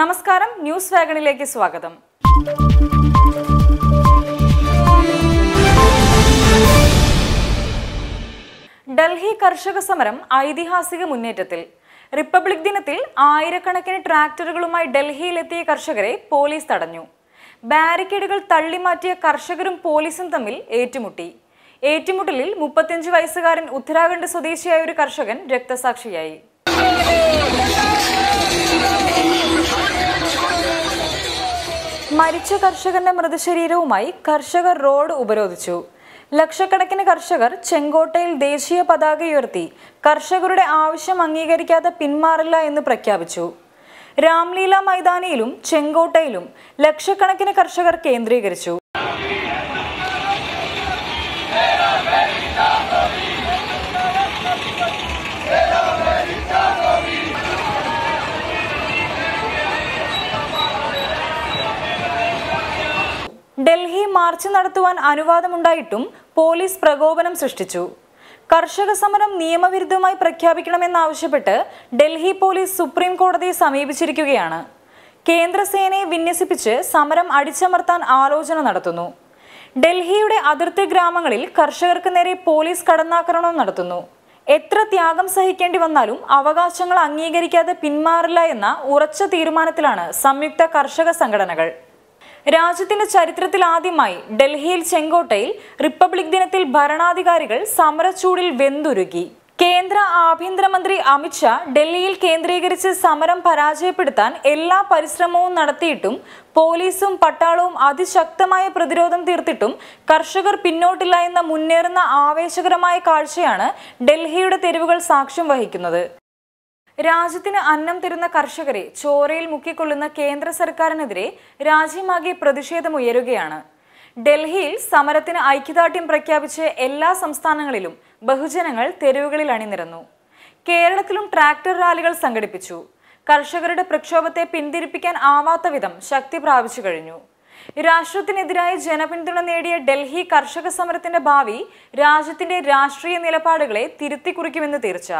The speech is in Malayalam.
നമസ്കാരം ന്യൂസ് വാഗണിലേക്ക് സ്വാഗതം ഡൽഹി കർഷക സമരം ഐതിഹാസിക മുന്നേറ്റത്തിൽ റിപ്പബ്ലിക് ദിനത്തിൽ ആയിരക്കണക്കിന് ട്രാക്ടറുകളുമായി ഡൽഹിയിലെത്തിയ കർഷകരെ പോലീസ് തടഞ്ഞു ബാരിക്കേഡുകൾ തള്ളിമാറ്റിയ കർഷകരും പോലീസും തമ്മിൽ ഏറ്റുമുട്ടി ഏറ്റുമുട്ടലിൽ മുപ്പത്തിയഞ്ച് വയസ്സുകാരൻ ഉത്തരാഖണ്ഡ് സ്വദേശിയായ ഒരു കർഷകൻ രക്തസാക്ഷിയായി മരിച്ച കർഷകന്റെ മൃതശരീരവുമായി കർഷകർ റോഡ് ഉപരോധിച്ചു ലക്ഷക്കണക്കിന് കർഷകർ ചെങ്കോട്ടയിൽ ദേശീയ പതാക ഉയർത്തി കർഷകരുടെ ആവശ്യം അംഗീകരിക്കാതെ പിന്മാറില്ല എന്ന് പ്രഖ്യാപിച്ചു രാംലീല മൈതാനിയിലും ചെങ്കോട്ടയിലും ലക്ഷക്കണക്കിന് കർഷകർ കേന്ദ്രീകരിച്ചു മാർച്ച് നടത്തുവാൻ അനുവാദമുണ്ടായിട്ടും പോലീസ് പ്രകോപനം സൃഷ്ടിച്ചു കർഷക സമരം നിയമവിരുദ്ധമായി പ്രഖ്യാപിക്കണമെന്നാവശ്യപ്പെട്ട് ഡൽഹി പോലീസ് സുപ്രീം കോടതിയെ സമീപിച്ചിരിക്കുകയാണ് കേന്ദ്രസേനയെ വിന്യസിപ്പിച്ച് സമരം അടിച്ചമർത്താൻ ആലോചന നടത്തുന്നു ഡൽഹിയുടെ അതിർത്തി ഗ്രാമങ്ങളിൽ കർഷകർക്ക് നേരെ പോലീസ് കടന്നാക്രമണം നടത്തുന്നു എത്ര ത്യാഗം സഹിക്കേണ്ടി വന്നാലും അവകാശങ്ങൾ അംഗീകരിക്കാതെ പിന്മാറില്ല എന്ന ഉറച്ച തീരുമാനത്തിലാണ് സംയുക്ത കർഷക സംഘടനകൾ രാജ്യത്തിന്റെ ചരിത്രത്തിൽ ആദ്യമായി ഡൽഹിയിൽ ചെങ്കോട്ടയിൽ റിപ്പബ്ലിക് ദിനത്തിൽ ഭരണാധികാരികൾ സമരച്ചൂടിൽ വെന്തുരുകി കേന്ദ്ര ആഭ്യന്തരമന്ത്രി അമിത്ഷാ ഡൽഹിയിൽ കേന്ദ്രീകരിച്ച് സമരം പരാജയപ്പെടുത്താൻ എല്ലാ പരിശ്രമവും നടത്തിയിട്ടും പോലീസും പട്ടാളവും അതിശക്തമായ പ്രതിരോധം തീർത്തിട്ടും കർഷകർ പിന്നോട്ടില്ല എന്ന മുന്നേറുന്ന ആവേശകരമായ കാഴ്ചയാണ് ഡൽഹിയുടെ തെരുവുകൾ സാക്ഷ്യം വഹിക്കുന്നത് രാജ്യത്തിന് അന്നം തരുന്ന കർഷകരെ ചോരയിൽ മുക്കിക്കൊള്ളുന്ന കേന്ദ്ര സർക്കാരിനെതിരെ രാജ്യമാകെ പ്രതിഷേധമുയരുകയാണ് ഡൽഹിയിൽ സമരത്തിന് ഐക്യദാർഢ്യം പ്രഖ്യാപിച്ച് എല്ലാ സംസ്ഥാനങ്ങളിലും ബഹുജനങ്ങൾ തെരുവുകളിൽ അണിനിരന്നു കേരളത്തിലും ട്രാക്ടർ റാലികൾ സംഘടിപ്പിച്ചു കർഷകരുടെ പ്രക്ഷോഭത്തെ പിന്തിരിപ്പിക്കാൻ ആവാത്ത വിധം ശക്തി പ്രാപിച്ചു കഴിഞ്ഞു രാഷ്ട്രത്തിനെതിരായി ജനപിന്തുണ നേടിയ ഡൽഹി കർഷക സമരത്തിന്റെ ഭാവി രാജ്യത്തിന്റെ രാഷ്ട്രീയ നിലപാടുകളെ തിരുത്തിക്കുറിക്കുമെന്ന് തീർച്ച